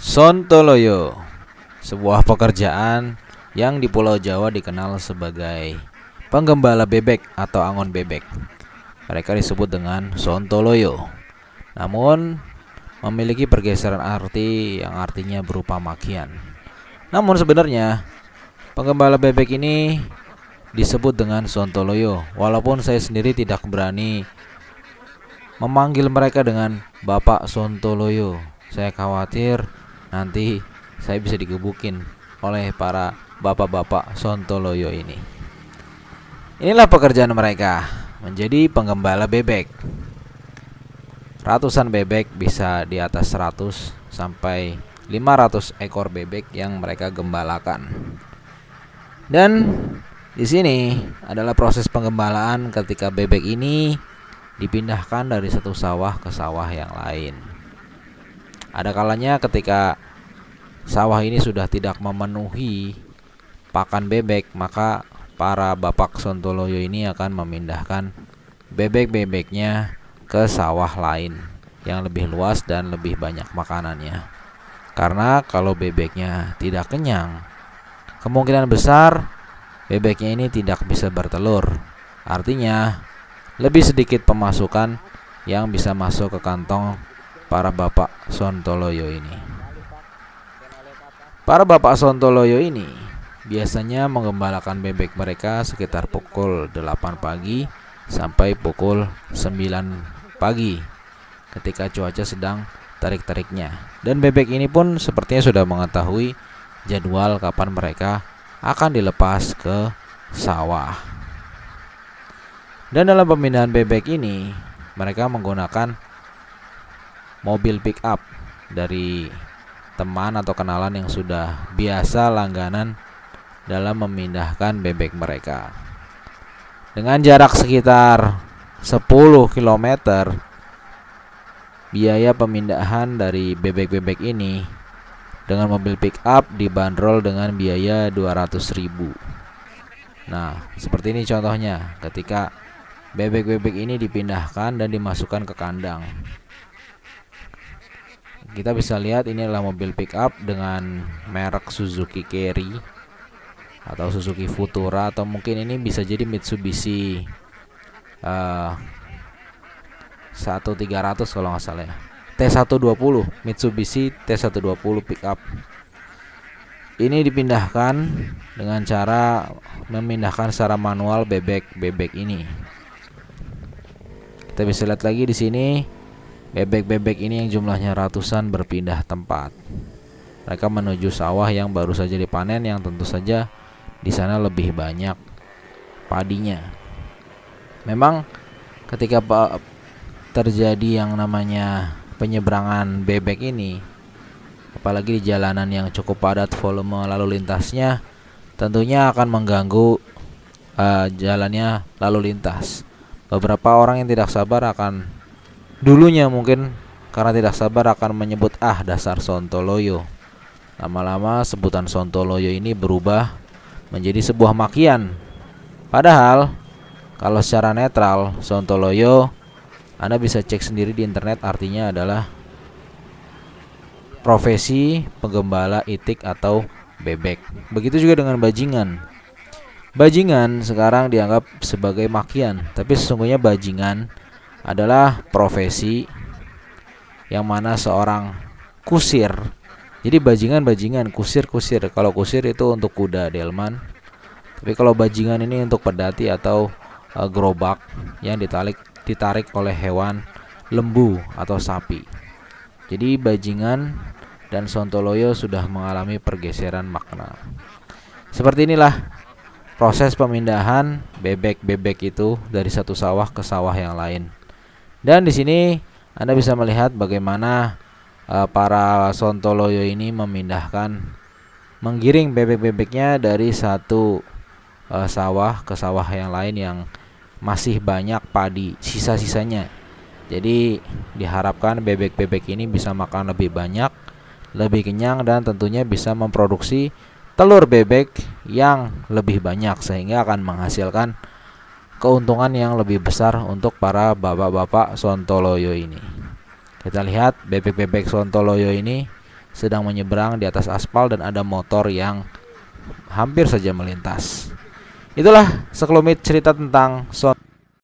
Sontoloyo, sebuah pekerjaan yang di Pulau Jawa dikenal sebagai penggembala bebek atau angon bebek. Mereka disebut dengan Sontoloyo. Namun memiliki pergeseran arti yang artinya berupa makian. Namun sebenarnya penggembala bebek ini disebut dengan Sontoloyo walaupun saya sendiri tidak berani memanggil mereka dengan Bapak Sontoloyo. Saya khawatir Nanti saya bisa digebukin oleh para bapak-bapak Sontoloyo ini. Inilah pekerjaan mereka, menjadi penggembala bebek. Ratusan bebek bisa di atas 100 sampai 500 ekor bebek yang mereka gembalakan. Dan di sini adalah proses penggembalaan ketika bebek ini dipindahkan dari satu sawah ke sawah yang lain. Ada kalanya ketika sawah ini sudah tidak memenuhi pakan bebek, maka para bapak sontoloyo ini akan memindahkan bebek-bebeknya ke sawah lain yang lebih luas dan lebih banyak makanannya. Karena kalau bebeknya tidak kenyang, kemungkinan besar bebeknya ini tidak bisa bertelur. Artinya, lebih sedikit pemasukan yang bisa masuk ke kantong para bapak Sontoloyo ini. Para bapak Sontoloyo ini biasanya menggembalakan bebek mereka sekitar pukul 8 pagi sampai pukul 9 pagi ketika cuaca sedang tarik-tariknya. Dan bebek ini pun sepertinya sudah mengetahui jadwal kapan mereka akan dilepas ke sawah. Dan dalam pemindahan bebek ini, mereka menggunakan mobil pick up dari teman atau kenalan yang sudah biasa langganan dalam memindahkan bebek mereka. Dengan jarak sekitar 10 km biaya pemindahan dari bebek-bebek ini dengan mobil pick up dibanderol dengan biaya 200.000. Nah, seperti ini contohnya ketika bebek-bebek ini dipindahkan dan dimasukkan ke kandang kita bisa lihat ini adalah mobil pickup dengan merek Suzuki Carry atau Suzuki Futura atau mungkin ini bisa jadi Mitsubishi uh, eh, 1300 kalau nggak salah ya T120 Mitsubishi T120 pickup ini dipindahkan dengan cara memindahkan secara manual bebek bebek ini kita bisa lihat lagi di sini Bebek-bebek ini yang jumlahnya ratusan berpindah tempat. Mereka menuju sawah yang baru saja dipanen yang tentu saja di sana lebih banyak padinya. Memang ketika terjadi yang namanya penyeberangan bebek ini, apalagi di jalanan yang cukup padat volume lalu lintasnya tentunya akan mengganggu uh, jalannya lalu lintas. Beberapa orang yang tidak sabar akan Dulunya mungkin karena tidak sabar akan menyebut ah dasar Sontoloyo. Lama-lama sebutan Sontoloyo ini berubah menjadi sebuah makian. Padahal kalau secara netral Sontoloyo Anda bisa cek sendiri di internet artinya adalah profesi penggembala itik atau bebek. Begitu juga dengan bajingan. Bajingan sekarang dianggap sebagai makian, tapi sesungguhnya bajingan adalah profesi yang mana seorang kusir. Jadi bajingan-bajingan, kusir-kusir. Kalau kusir itu untuk kuda delman. Tapi kalau bajingan ini untuk pedati atau uh, gerobak yang ditarik ditarik oleh hewan lembu atau sapi. Jadi bajingan dan sontoloyo sudah mengalami pergeseran makna. Seperti inilah proses pemindahan bebek-bebek itu dari satu sawah ke sawah yang lain. Dan di sini Anda bisa melihat bagaimana uh, para sontoloyo ini memindahkan menggiring bebek-bebeknya dari satu uh, sawah ke sawah yang lain yang masih banyak padi sisa-sisanya. Jadi diharapkan bebek-bebek ini bisa makan lebih banyak, lebih kenyang dan tentunya bisa memproduksi telur bebek yang lebih banyak sehingga akan menghasilkan keuntungan yang lebih besar untuk para bapak-bapak Sontoloyo ini. Kita lihat bebek-bebek Sontoloyo ini sedang menyeberang di atas aspal dan ada motor yang hampir saja melintas. Itulah sekelumit cerita tentang Sontoloyo.